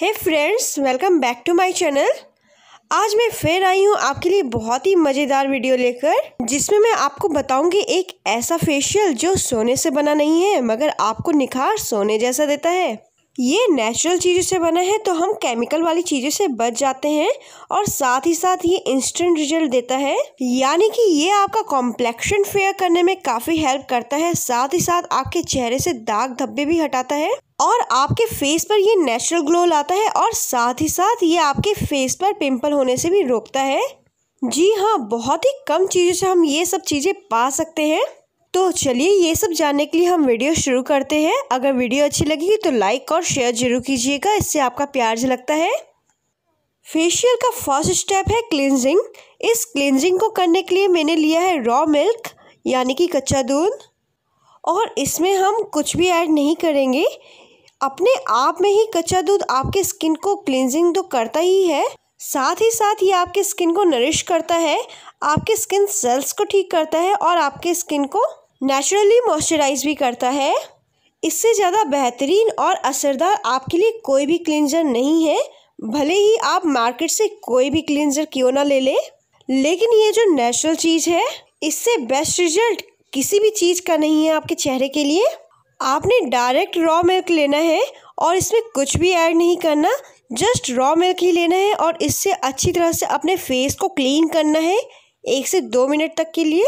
hey friends welcome back to my channel आज मैं फिर आई हूँ आपके लिए बहुत ही मज़ेदार वीडियो लेकर जिसमें मैं आपको बताऊंगी एक ऐसा फेशियल जो सोने से बना नहीं है मगर आपको निखार सोने जैसा देता है ये नेचुरल चीज़ों से बना है तो हम केमिकल वाली चीज़ों से बच जाते हैं और साथ ही साथ ये इंस्टेंट रिजल्ट देता है यानी कि ये आपका कॉम्प्लेक्शन फेयर करने में काफ़ी हेल्प करता है साथ ही साथ आपके चेहरे से दाग धब्बे भी हटाता है और आपके फेस पर ये नेचुरल ग्लो लाता है और साथ ही साथ ये आपके फेस पर पिम्पल होने से भी रोकता है जी हाँ बहुत ही कम चीज़ों से हम ये सब चीज़ें पा सकते हैं तो चलिए ये सब जानने के लिए हम वीडियो शुरू करते हैं अगर वीडियो अच्छी लगेगी तो लाइक और शेयर जरूर कीजिएगा इससे आपका प्यार लगता है फेशियल का फर्स्ट स्टेप है क्लिनजिंग इस क्लिनजिंग को करने के लिए मैंने लिया है रॉ मिल्क यानी कि कच्चा दूध और इसमें हम कुछ भी ऐड नहीं करेंगे अपने आप में ही कच्चा दूध आपके स्किन को क्लिनजिंग तो करता ही है साथ ही साथ ये आपके स्किन को नरिश करता है आपके स्किन सेल्स को ठीक करता है और आपके स्किन को नेचुरली मॉइस्चराइज भी करता है इससे ज़्यादा बेहतरीन और असरदार आपके लिए कोई भी क्लिनजर नहीं है भले ही आप मार्केट से कोई भी क्लिनजर क्यों ना ले लें लेकिन ये जो नेचुरल चीज़ है इससे बेस्ट रिजल्ट किसी भी चीज़ का नहीं है आपके चेहरे के लिए आपने डायरेक्ट रॉ मिल्क लेना है और इसमें कुछ भी ऐड नहीं करना जस्ट रॉ मिल्क ही लेना है और इससे अच्छी तरह से अपने फेस को क्लीन करना है एक से दो मिनट तक के लिए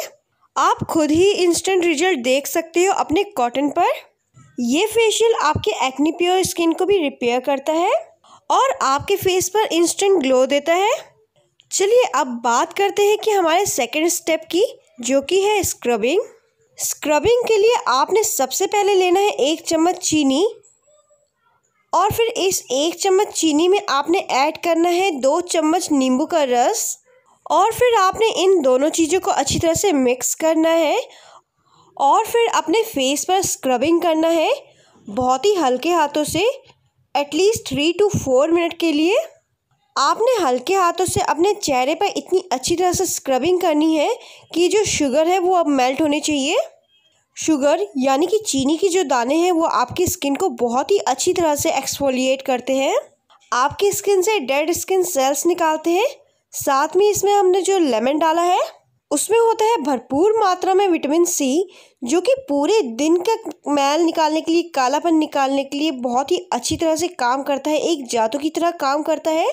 आप खुद ही इंस्टेंट रिजल्ट देख सकते हो अपने कॉटन पर ये फेशियल आपके एक्नी प्योर स्किन को भी रिपेयर करता है और आपके फेस पर इंस्टेंट ग्लो देता है चलिए अब बात करते हैं कि हमारे सेकेंड स्टेप की जो कि है स्क्रबिंग स्क्रबिंग के लिए आपने सबसे पहले लेना है एक चम्मच चीनी और फिर इस एक चम्मच चीनी में आपने ऐड करना है दो चम्मच नींबू का रस और फिर आपने इन दोनों चीज़ों को अच्छी तरह से मिक्स करना है और फिर अपने फेस पर स्क्रबिंग करना है बहुत ही हल्के हाथों से at least three two four minute के लिए आपने हल्के हाथों से अपने चेहरे पर इतनी अच्छी तरह से स्क्रबिंग करनी है कि जो शुगर है वो अब मेल्ट होने चाहिए शुगर यानी कि चीनी की जो दाने हैं वो आपकी स्किन को बहुत ही अच्छी तरह से एक्सफोलिएट करते हैं आपकी स्किन से डेड स्किन सेल्स निकालते हैं साथ में इसमें हमने जो लेमन डाला है उसमें होता है भरपूर मात्रा में विटामिन सी जो कि पूरे दिन का मैल निकालने के लिए कालापन निकालने के लिए बहुत ही अच्छी तरह से काम करता है एक जादू की तरह काम करता है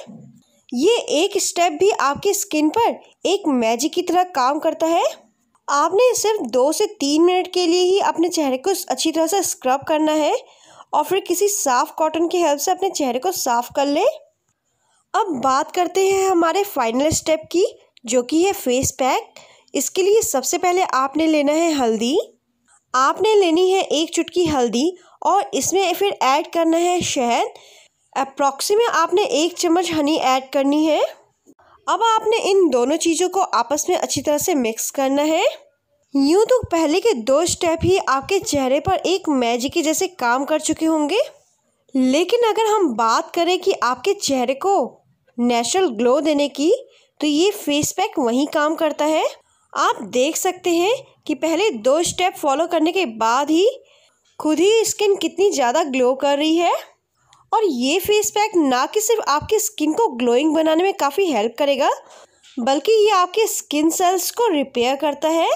ये एक स्टेप भी आपकी स्किन पर एक मैजिक की तरह काम करता है आपने सिर्फ दो से तीन मिनट के लिए ही अपने चेहरे को अच्छी तरह से स्क्रब करना है और फिर किसी साफ़ कॉटन की हेल्प से अपने चेहरे को साफ़ कर लें अब बात करते हैं हमारे फाइनल स्टेप की जो कि है फेस पैक इसके लिए सबसे पहले आपने लेना है हल्दी आपने लेनी है एक चुटकी हल्दी और इसमें फिर ऐड करना है शहद अप्रॉक्सीमेट आपने एक चम्मच हनी ऐड करनी है अब आपने इन दोनों चीज़ों को आपस में अच्छी तरह से मिक्स करना है यूँ तो पहले के दो स्टेप ही आपके चेहरे पर एक मैजिक के जैसे काम कर चुके होंगे लेकिन अगर हम बात करें कि आपके चेहरे को नेचुरल ग्लो देने की तो ये फेस पैक वहीं काम करता है आप देख सकते हैं कि पहले दो स्टेप फॉलो करने के बाद ही खुद ही स्किन कितनी ज़्यादा ग्लो कर रही है और ये फेस पैक ना कि सिर्फ आपकी स्किन को ग्लोइंग बनाने में काफ़ी हेल्प करेगा बल्कि ये आपके स्किन सेल्स को रिपेयर करता है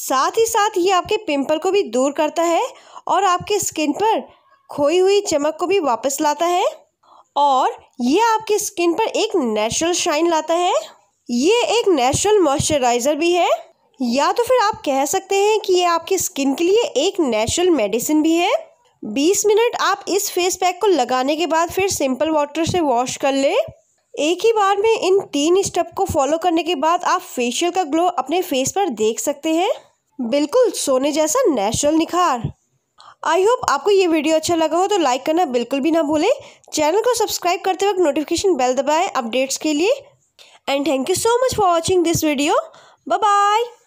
साथ ही साथ ये आपके पिंपल को भी दूर करता है और आपके स्किन पर खोई हुई चमक को भी वापस लाता है और ये आपकी स्किन पर एक नेचुरल शाइन लाता है ये एक नेचुरल मॉइस्चराइज़र भी है या तो फिर आप कह सकते हैं कि ये आपकी स्किन के लिए एक नेचुरल मेडिसिन भी है 20 मिनट आप इस फेस पैक को लगाने के बाद फिर सिंपल वाटर से वॉश कर लें एक ही बार में इन तीन स्टेप को फॉलो करने के बाद आप फेशियल का ग्लो अपने फेस पर देख सकते हैं बिल्कुल सोने जैसा नेचुरल निखार आई होप आपको ये वीडियो अच्छा लगा हो तो लाइक करना बिल्कुल भी ना भूलें चैनल को सब्सक्राइब करते वक्त नोटिफिकेशन बेल दबाएं अपडेट्स के लिए and thank you so much for watching this video bye bye